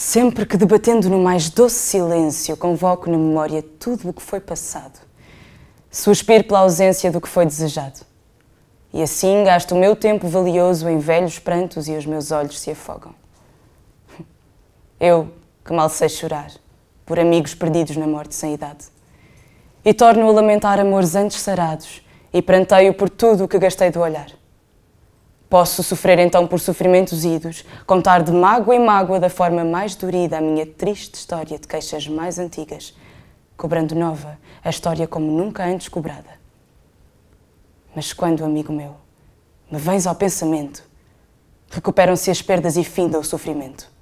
Sempre que debatendo no mais doce silêncio, convoco na memória tudo o que foi passado. Suspiro pela ausência do que foi desejado. E assim gasto o meu tempo valioso em velhos prantos e os meus olhos se afogam. Eu, que mal sei chorar, por amigos perdidos na morte sem idade. E torno a lamentar amores antes sarados, e pranteio por tudo o que gastei do olhar. Posso sofrer então por sofrimentos idos, contar de mágoa em mágoa da forma mais dorida a minha triste história de queixas mais antigas, cobrando nova a história como nunca antes cobrada. Mas quando, amigo meu, me vens ao pensamento, recuperam-se as perdas e finda o sofrimento.